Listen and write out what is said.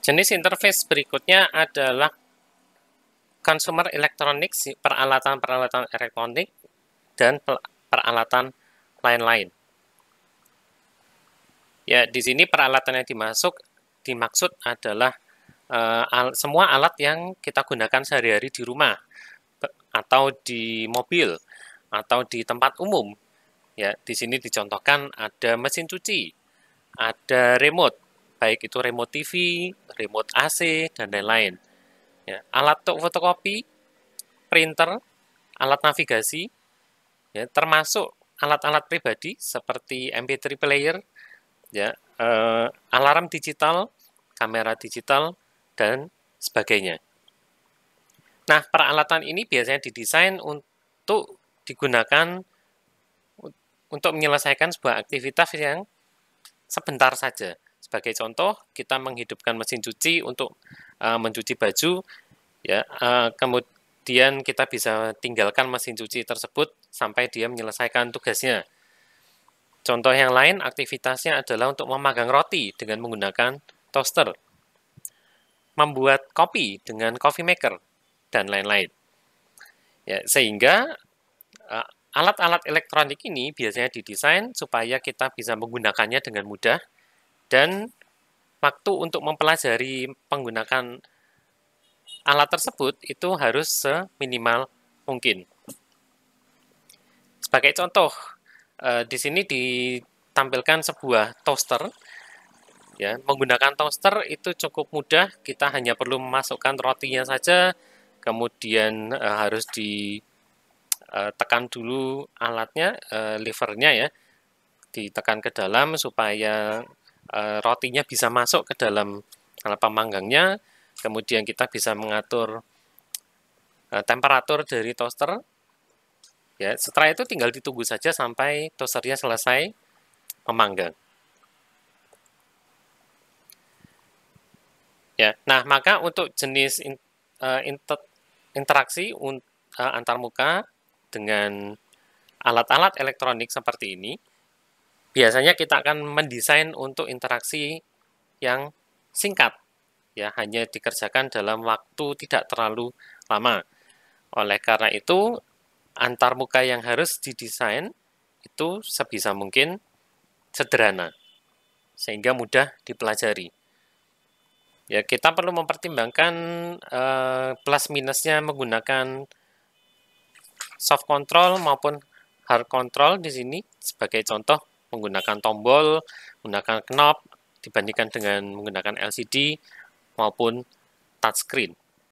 Jenis interface berikutnya adalah consumer electronics, peralatan-peralatan elektronik, dan peralatan lain-lain. Ya, di sini peralatan yang dimasuk dimaksud adalah uh, al semua alat yang kita gunakan sehari-hari di rumah atau di mobil atau di tempat umum. Ya, di sini dicontohkan ada mesin cuci, ada remote, baik itu remote TV, remote AC, dan lain-lain. Ya, alat fotokopi, printer, alat navigasi, ya, termasuk alat-alat pribadi seperti MP3 player, ya, eh, alarm digital, kamera digital, dan sebagainya. Nah, peralatan ini biasanya didesain untuk digunakan untuk menyelesaikan sebuah aktivitas yang sebentar saja sebagai contoh, kita menghidupkan mesin cuci untuk uh, mencuci baju, ya. Uh, kemudian kita bisa tinggalkan mesin cuci tersebut sampai dia menyelesaikan tugasnya. Contoh yang lain, aktivitasnya adalah untuk memagang roti dengan menggunakan toaster, membuat kopi dengan coffee maker, dan lain-lain. Ya, sehingga eh, alat-alat elektronik ini biasanya didesain supaya kita bisa menggunakannya dengan mudah, dan waktu untuk mempelajari penggunaan alat tersebut itu harus seminimal mungkin. Sebagai contoh, eh, di sini ditampilkan sebuah toaster. Ya, menggunakan toaster itu cukup mudah. Kita hanya perlu memasukkan rotinya saja, kemudian eh, harus ditekan eh, dulu alatnya, livernya ya, ditekan ke dalam supaya Eh, rotinya bisa masuk ke dalam eh, pemanggangnya. Kemudian kita bisa mengatur eh, temperatur dari toaster. Ya, setelah itu tinggal ditunggu saja sampai toasternya selesai memanggang. Ya, nah maka untuk jenis interaksi un, antar muka dengan alat-alat elektronik seperti ini, biasanya kita akan mendesain untuk interaksi yang singkat ya hanya dikerjakan dalam waktu tidak terlalu lama. Oleh karena itu, antar muka yang harus didesain itu sebisa mungkin sederhana sehingga mudah dipelajari. Ya, kita perlu mempertimbangkan eh, plus minusnya menggunakan soft control maupun hard control di sini sebagai contoh menggunakan tombol, menggunakan knob, dibandingkan dengan menggunakan LCD maupun touchscreen.